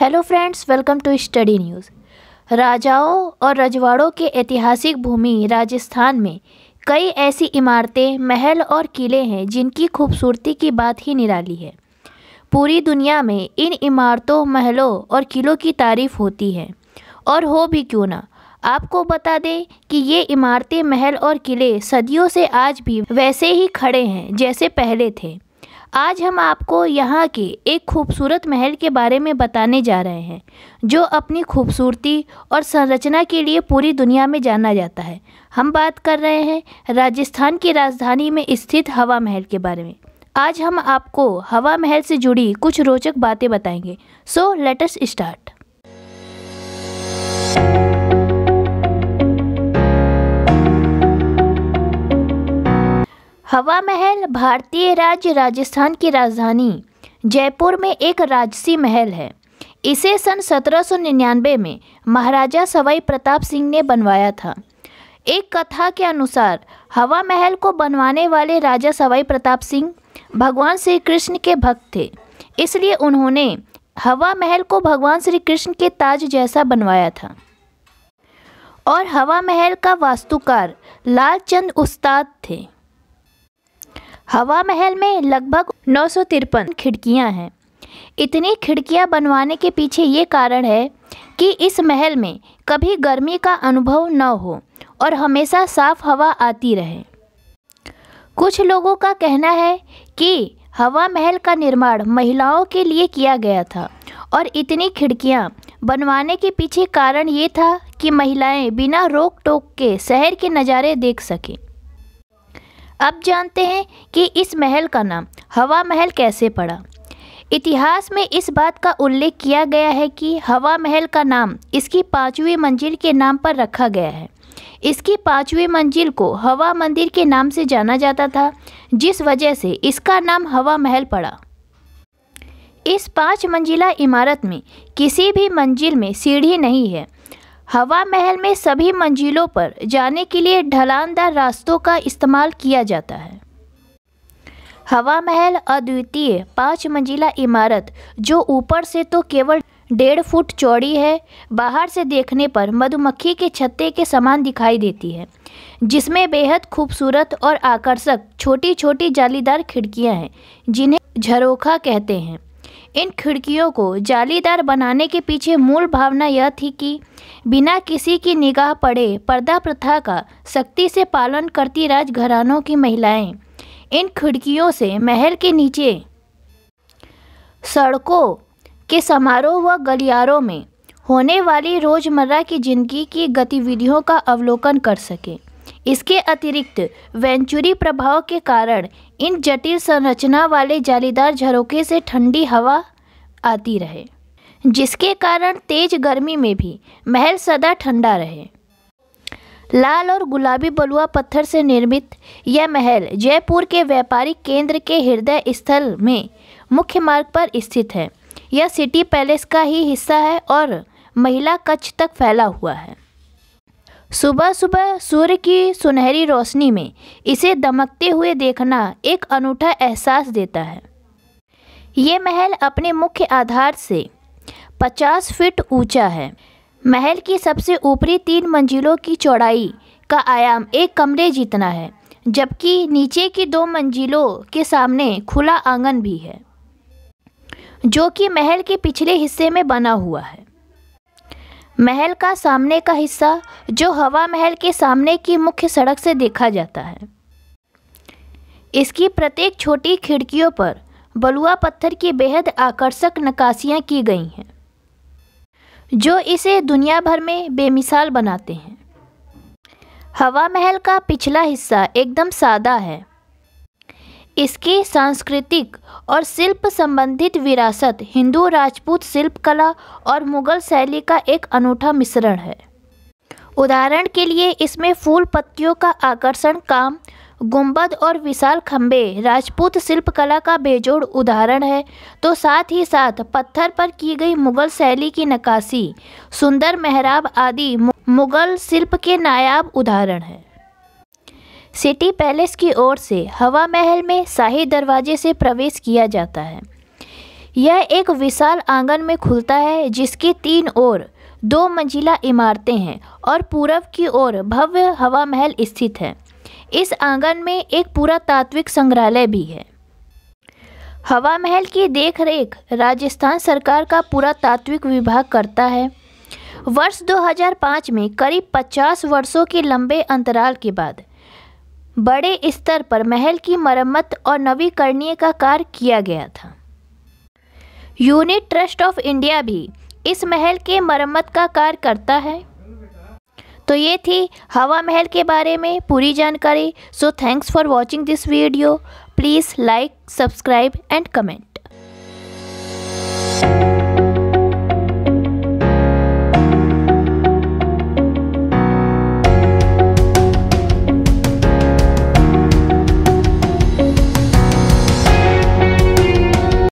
hello friends welcome to study news राजाओं और रजवाड़ों के ऐतिहासिक भूमि राजस्थान में कई ऐसी इमारतें महल और किले हैं जिनकी खूबसूरती की बात ही निराली है पूरी दुनिया में इन इमारतों महलों और किलों की तारीफ होती है और हो भी क्यों ना आपको बता दें कि ये इमारतें महल और किले सदियों से आज भी वैसे ही खड़े हैं जैसे पहले थे आज हम आपको यहाँ के एक खूबसूरत महल के बारे में बताने जा रहे हैं जो अपनी खूबसूरती और संरचना के लिए पूरी दुनिया में जाना जाता है हम बात कर रहे हैं राजस्थान की राजधानी में स्थित हवा महल के बारे में आज हम आपको हवा महल से जुड़ी कुछ रोचक बातें बताएंगे सो लेटस स्टार्ट हवा महल भारतीय राज्य राजस्थान की राजधानी जयपुर में एक राजसी महल है इसे सन 1799 में महाराजा सवाई प्रताप सिंह ने बनवाया था एक कथा के अनुसार हवा महल को बनवाने वाले राजा सवाई प्रताप सिंह भगवान श्री कृष्ण के भक्त थे इसलिए उन्होंने हवा महल को भगवान श्री कृष्ण के ताज जैसा बनवाया था और हवा महल का वास्तुकार लालचंद उस्ताद थे हवा महल में लगभग नौ सौ तिरपन खिड़कियाँ हैं इतनी खिड़कियाँ बनवाने के पीछे ये कारण है कि इस महल में कभी गर्मी का अनुभव न हो और हमेशा साफ हवा आती रहे कुछ लोगों का कहना है कि हवा महल का निर्माण महिलाओं के लिए किया गया था और इतनी खिड़कियां बनवाने के पीछे कारण ये था कि महिलाएं बिना रोक टोक के शहर के नज़ारे देख सकें अब जानते हैं कि इस महल का नाम हवा महल कैसे पड़ा इतिहास में इस बात का उल्लेख किया गया है कि हवा महल का नाम इसकी पाँचवीं मंजिल के नाम पर रखा गया है इसकी पाँचवीं मंजिल को हवा मंदिर के नाम से जाना जाता था जिस वजह से इसका नाम हवा महल पड़ा इस पाँच मंजिला इमारत में किसी भी मंजिल में सीढ़ी नहीं है हवा महल में सभी मंजिलों पर जाने के लिए ढलानदार रास्तों का इस्तेमाल किया जाता है हवा महल अद्वितीय पाँच मंजिला इमारत जो ऊपर से तो केवल डेढ़ फुट चौड़ी है बाहर से देखने पर मधुमक्खी के छत्ते के समान दिखाई देती है जिसमें बेहद खूबसूरत और आकर्षक छोटी छोटी जालीदार खिड़कियां हैं जिन्हें झरोखा कहते हैं इन खिड़कियों को जालीदार बनाने के पीछे मूल भावना यह थी कि बिना किसी की निगाह पड़े पर्दा प्रथा का सख्ती से पालन करती राजघरानों की महिलाएं इन खिड़कियों से महल के नीचे सड़कों के समारोह व गलियारों में होने वाली रोज़मर्रा की जिंदगी की गतिविधियों का अवलोकन कर सकें इसके अतिरिक्त वेंचुरी प्रभाव के कारण इन जटिल संरचना वाले जालीदार झरोके से ठंडी हवा आती रहे जिसके कारण तेज गर्मी में भी महल सदा ठंडा रहे लाल और गुलाबी बलुआ पत्थर से निर्मित यह महल जयपुर के व्यापारिक केंद्र के हृदय स्थल में मुख्य मार्ग पर स्थित है यह सिटी पैलेस का ही हिस्सा है और महिला कच्छ तक फैला हुआ है सुबह सुबह सूर्य की सुनहरी रोशनी में इसे दमकते हुए देखना एक अनूठा एहसास देता है ये महल अपने मुख्य आधार से 50 फीट ऊंचा है महल की सबसे ऊपरी तीन मंजिलों की चौड़ाई का आयाम एक कमरे जितना है जबकि नीचे की दो मंजिलों के सामने खुला आंगन भी है जो कि महल के पिछले हिस्से में बना हुआ है महल का सामने का हिस्सा जो हवा महल के सामने की मुख्य सड़क से देखा जाता है इसकी प्रत्येक छोटी खिड़कियों पर बलुआ पत्थर की बेहद आकर्षक नकाशियाँ की गई हैं जो इसे दुनिया भर में बेमिसाल बनाते हैं हवा महल का पिछला हिस्सा एकदम सादा है इसकी सांस्कृतिक और शिल्प संबंधित विरासत हिंदू राजपूत शिल्पकला और मुगल शैली का एक अनूठा मिश्रण है उदाहरण के लिए इसमें फूल पत्तियों का आकर्षण काम गुंबद और विशाल खम्भे राजपूत शिल्पकला का बेजोड़ उदाहरण है तो साथ ही साथ पत्थर पर की गई मुगल शैली की नक्काशी सुंदर मेहराब आदि मुगल शिल्प के नायाब उदाहरण है सिटी पैलेस की ओर से हवा महल में शाही दरवाजे से प्रवेश किया जाता है यह एक विशाल आंगन में खुलता है जिसकी तीन ओर दो मंजिला इमारतें हैं और पूरब की ओर भव्य हवा महल स्थित है इस आंगन में एक पुरातात्विक संग्रहालय भी है हवा महल की देखरेख राजस्थान सरकार का पुरातात्विक विभाग करता है वर्ष 2005 में करीब 50 वर्षों के लंबे अंतराल के बाद बड़े स्तर पर महल की मरम्मत और नवीकरणीय का कार्य किया गया था यूनिट ट्रस्ट ऑफ इंडिया भी इस महल के मरम्मत का कार्य करता है तो ये थी हवा महल के बारे में पूरी जानकारी so thanks for watching this video please like subscribe and comment